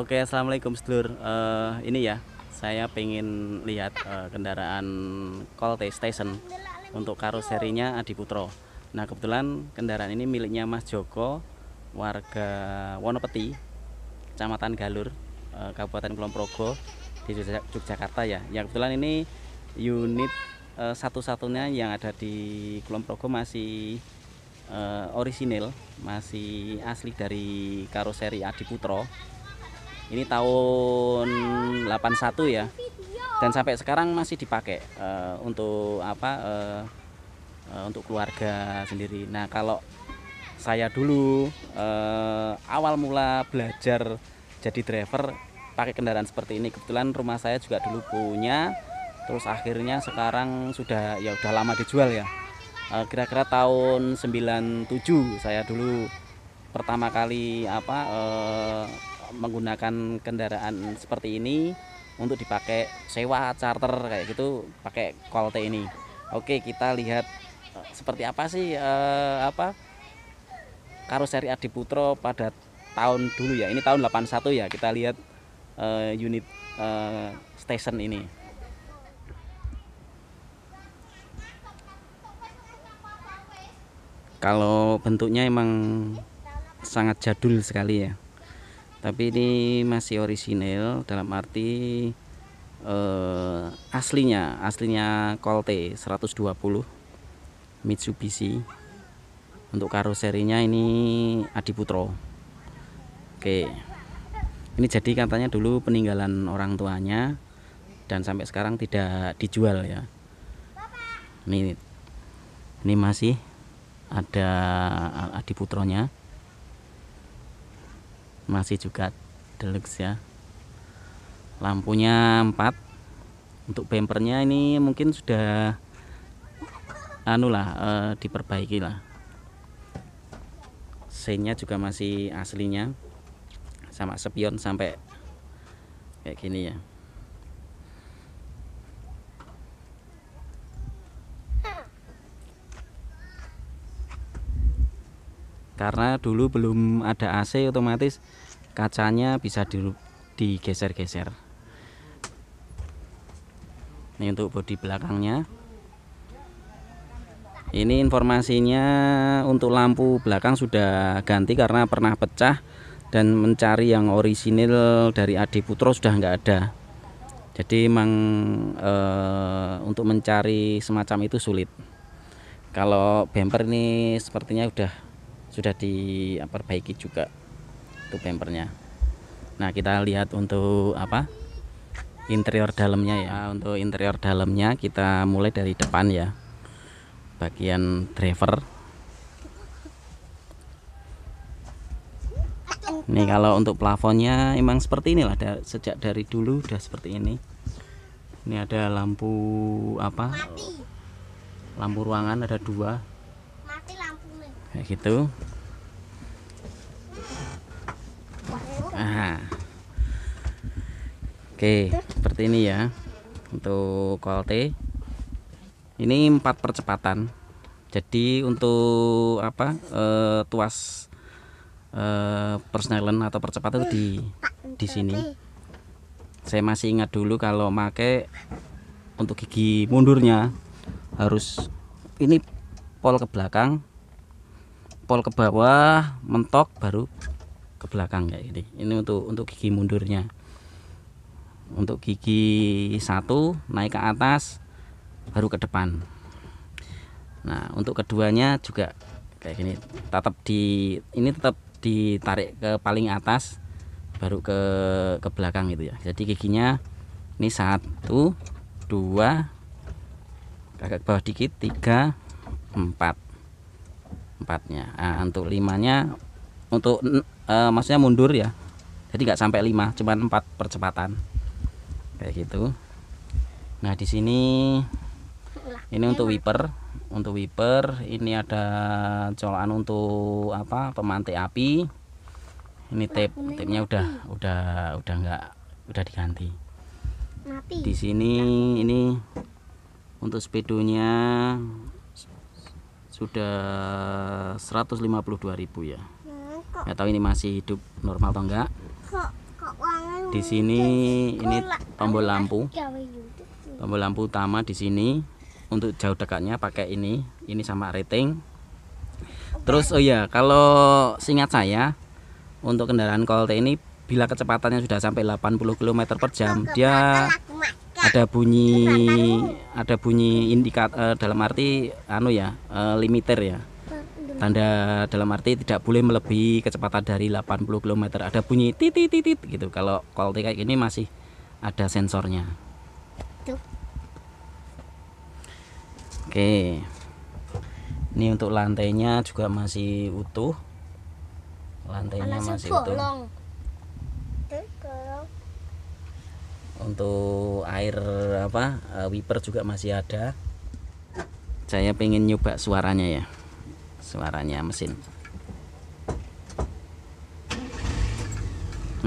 Oke, assalamualaikum sedulur. Uh, ini ya, saya pengen lihat uh, kendaraan Colt Station untuk karoserinya Adi Putro. Nah, kebetulan kendaraan ini miliknya Mas Joko, warga Wonopeti, Kecamatan Galur, uh, Kabupaten Kulon Progo di Yogyakarta ya. Yang kebetulan ini unit uh, satu-satunya yang ada di Kulon Progo masih uh, orisinil, masih asli dari karoseri Adi Putro ini tahun 81 ya dan sampai sekarang masih dipakai uh, untuk apa uh, uh, untuk keluarga sendiri nah kalau saya dulu uh, awal mula belajar jadi driver pakai kendaraan seperti ini kebetulan rumah saya juga dulu punya terus akhirnya sekarang sudah ya udah lama dijual ya kira-kira uh, tahun 97 saya dulu pertama kali apa uh, menggunakan kendaraan seperti ini untuk dipakai sewa charter kayak gitu pakai kolte ini oke kita lihat eh, seperti apa sih eh, apa karoseri Adiputro pada tahun dulu ya ini tahun 81 ya kita lihat eh, unit eh, station ini kalau bentuknya emang sangat jadul sekali ya tapi ini masih orisinil dalam arti eh, aslinya aslinya Colte 120 Mitsubishi untuk karoserinya ini Adiputro oke ini jadi katanya dulu peninggalan orang tuanya dan sampai sekarang tidak dijual ya ini ini masih ada Adiputronya masih juga deluxe ya lampunya 4 untuk bempernya ini mungkin sudah anu lah e, eh, diperbaiki lah seinnya juga masih aslinya sama spion sampai kayak gini ya karena dulu belum ada AC otomatis kacanya bisa di, digeser-geser ini untuk bodi belakangnya ini informasinya untuk lampu belakang sudah ganti karena pernah pecah dan mencari yang orisinil dari Adi Putro sudah nggak ada jadi memang e, untuk mencari semacam itu sulit kalau bumper ini sepertinya sudah sudah diperbaiki juga itu bempernya nah kita lihat untuk apa interior dalamnya ya nah, untuk interior dalamnya kita mulai dari depan ya bagian driver ini kalau untuk plafonnya emang seperti inilah da sejak dari dulu udah seperti ini. Ini ada lampu apa? Lampu ruangan ada dua. Mati lampunya. Kayak gitu. Nah. Oke, seperti ini ya. Untuk kolte. Ini empat percepatan. Jadi untuk apa? E, tuas e, eh, persnelen atau percepatan itu di di sini. Saya masih ingat dulu kalau make untuk gigi mundurnya harus ini pol ke belakang, pol ke bawah, mentok baru ke belakang kayak gini ini untuk untuk gigi mundurnya untuk gigi satu naik ke atas baru ke depan nah untuk keduanya juga kayak gini tetap di ini tetap ditarik ke paling atas baru ke ke belakang gitu ya jadi giginya ini satu dua agak ke bawah dikit tiga empat empatnya nah, untuk limanya untuk e, maksudnya mundur ya jadi nggak sampai 5 cuman 4 percepatan kayak gitu nah di sini ini untuk wiper untuk wiper ini ada colokan untuk apa pemantik api ini tape tape-nya udah udah udah nggak udah diganti di sini ini untuk speedonya sudah 152.000 ya nggak tahu ini masih hidup normal atau enggak di sini ini tombol lampu tombol lampu utama di sini untuk jauh dekatnya pakai ini ini sama rating terus oh ya kalau singkat saya untuk kendaraan Colt ini bila kecepatannya sudah sampai 80 km per jam dia ada bunyi ada bunyi indikat eh, dalam arti anu ya eh, limiter ya tanda dalam arti tidak boleh melebihi kecepatan dari 80 km ada bunyi titit titit gitu kalau quality kayak ini masih ada sensornya oke ini untuk lantainya juga masih utuh lantainya masih utuh untuk air apa eh, wiper juga masih ada saya pengen nyoba suaranya ya suaranya mesin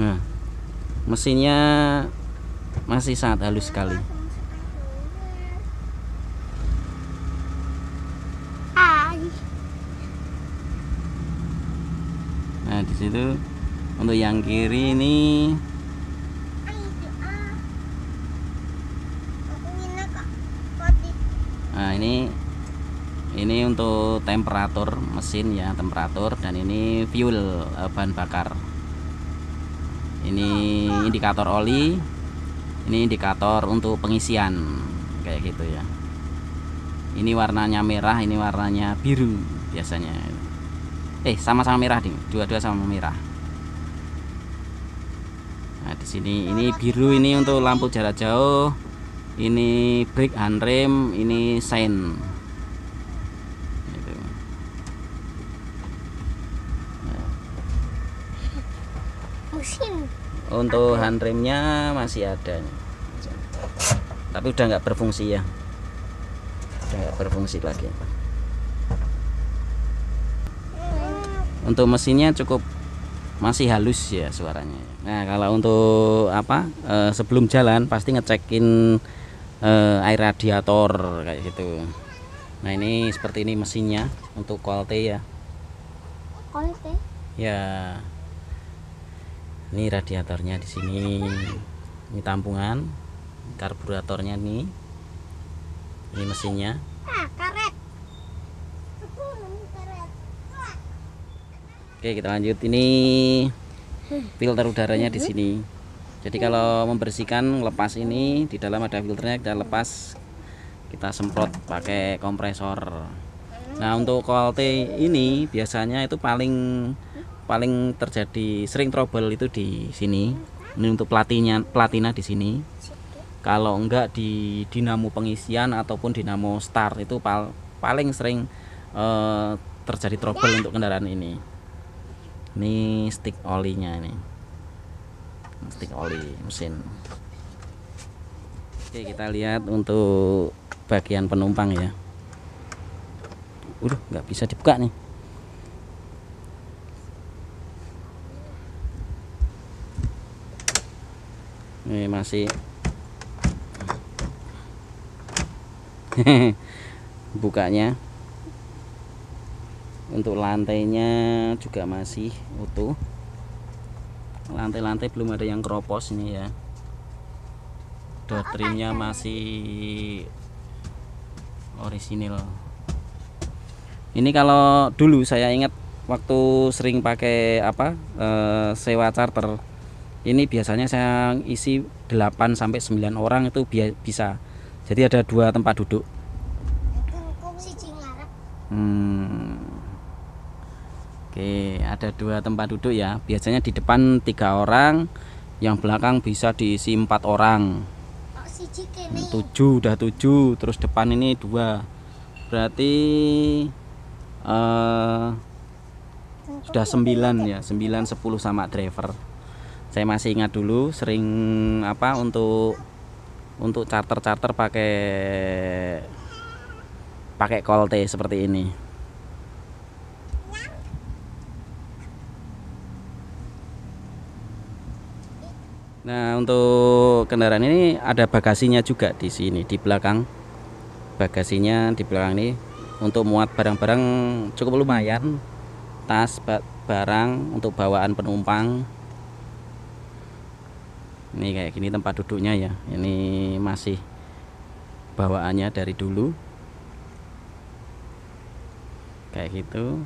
nah mesinnya masih sangat halus sekali nah disitu untuk yang kiri ini nah ini ini untuk temperatur mesin ya temperatur dan ini fuel eh, bahan bakar ini indikator oli ini indikator untuk pengisian kayak gitu ya ini warnanya merah ini warnanya biru biasanya eh sama-sama merah nih dua-dua sama merah nah di sini ini biru ini untuk lampu jarak jauh ini brake and rem ini sein untuk hand remnya masih ada tapi udah nggak berfungsi ya udah nggak berfungsi lagi untuk mesinnya cukup masih halus ya suaranya nah kalau untuk apa eh, sebelum jalan pasti ngecekin eh, air radiator kayak gitu nah ini seperti ini mesinnya untuk kualte ya kualte ya ini radiatornya di sini ini tampungan karburatornya nih ini mesinnya ah, oke kita lanjut ini filter udaranya di sini jadi kalau membersihkan lepas ini di dalam ada filternya kita lepas kita semprot pakai kompresor nah untuk kolte ini biasanya itu paling paling terjadi sering trouble itu di sini ini untuk platinya platina di sini kalau enggak di dinamo pengisian ataupun dinamo start itu pal paling sering uh, terjadi trouble untuk kendaraan ini ini stick olinya ini stick oli mesin oke kita lihat untuk bagian penumpang ya udah nggak bisa dibuka nih ini iya, masih bukanya untuk lantainya juga masih utuh lantai-lantai belum ada yang keropos ini ya dotrimnya masih orisinil ini kalau dulu saya ingat waktu sering pakai apa e, sewa charter ini biasanya saya isi 8 sampai 9 orang itu bisa jadi ada dua tempat duduk hmm. oke ada dua tempat duduk ya biasanya di depan tiga orang yang belakang bisa diisi empat orang oh, tujuh udah tujuh terus depan ini dua berarti eh, sudah sembilan ya sembilan sepuluh sama driver saya masih ingat dulu sering apa untuk untuk charter charter pakai pakai kolte seperti ini Nah untuk kendaraan ini ada bagasinya juga di sini di belakang bagasinya di belakang ini untuk muat barang-barang cukup lumayan tas barang untuk bawaan penumpang ini kayak gini tempat duduknya ya ini masih bawaannya dari dulu kayak gitu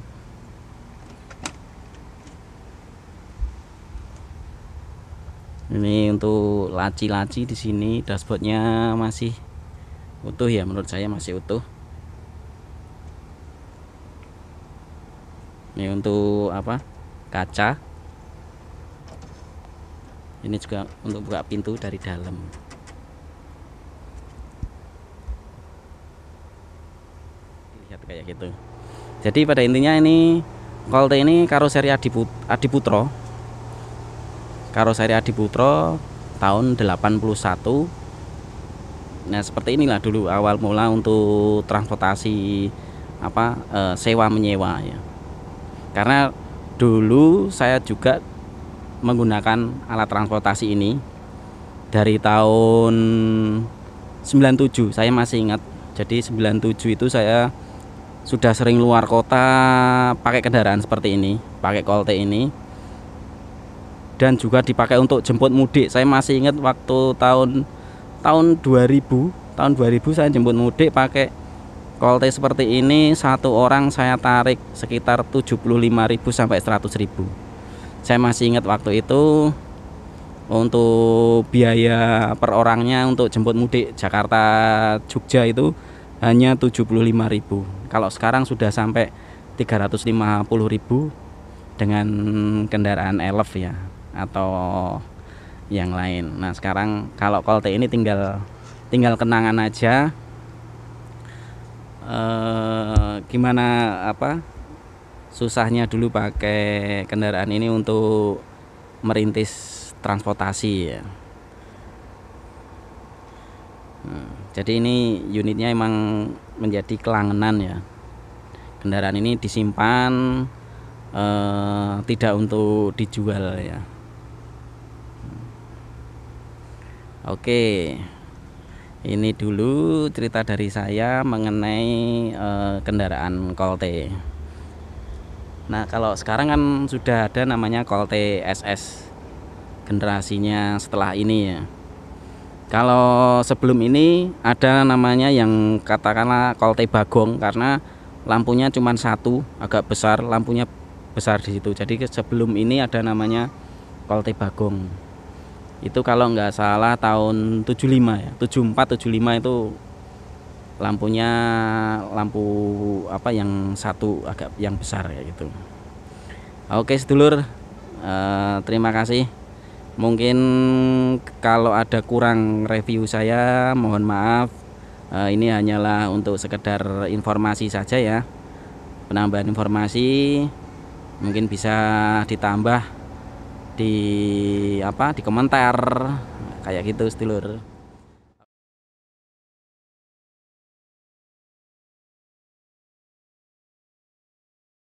ini untuk laci-laci di sini dashboardnya masih utuh ya menurut saya masih utuh ini untuk apa kaca ini juga untuk buka pintu dari dalam lihat kayak gitu jadi pada intinya ini Colt ini karoseri Adiput Adiputro karoseri Adiputro tahun 81 Nah seperti inilah dulu awal mula untuk transportasi apa e, eh, sewa menyewa ya. Karena dulu saya juga menggunakan alat transportasi ini dari tahun 97 saya masih ingat jadi 97 itu saya sudah sering luar kota pakai kendaraan seperti ini pakai kolte ini dan juga dipakai untuk jemput mudik saya masih ingat waktu tahun tahun 2000 tahun 2000 saya jemput mudik pakai kolte seperti ini satu orang saya tarik sekitar 75.000 sampai 100.000 saya masih ingat waktu itu untuk biaya per orangnya untuk jemput mudik Jakarta Jogja itu hanya 75.000. Kalau sekarang sudah sampai 350.000 dengan kendaraan elf ya atau yang lain. Nah, sekarang kalau Kolte ini tinggal tinggal kenangan aja. Eh gimana apa susahnya dulu pakai kendaraan ini untuk merintis transportasi ya. Hmm, jadi ini unitnya emang menjadi kelangenan ya. Kendaraan ini disimpan eh, tidak untuk dijual ya. Hmm. Oke. Ini dulu cerita dari saya mengenai eh, kendaraan Colt. E. Nah kalau sekarang kan sudah ada namanya Colte SS generasinya setelah ini ya. Kalau sebelum ini ada namanya yang katakanlah Colte Bagong karena lampunya cuma satu agak besar lampunya besar di situ. Jadi sebelum ini ada namanya Colte Bagong. Itu kalau nggak salah tahun 75 ya, 74 75 itu lampunya lampu apa yang satu agak yang besar ya gitu oke sedulur eh, terima kasih mungkin kalau ada kurang review saya mohon maaf eh, ini hanyalah untuk sekedar informasi saja ya penambahan informasi mungkin bisa ditambah di apa di komentar kayak gitu sedulur